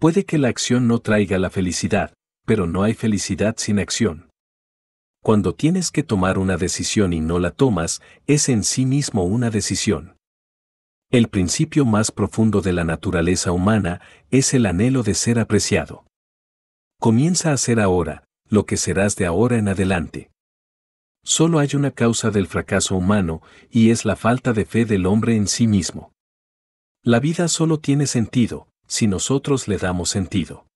Puede que la acción no traiga la felicidad, pero no hay felicidad sin acción. Cuando tienes que tomar una decisión y no la tomas, es en sí mismo una decisión. El principio más profundo de la naturaleza humana es el anhelo de ser apreciado. Comienza a ser ahora, lo que serás de ahora en adelante. Solo hay una causa del fracaso humano, y es la falta de fe del hombre en sí mismo. La vida solo tiene sentido, si nosotros le damos sentido.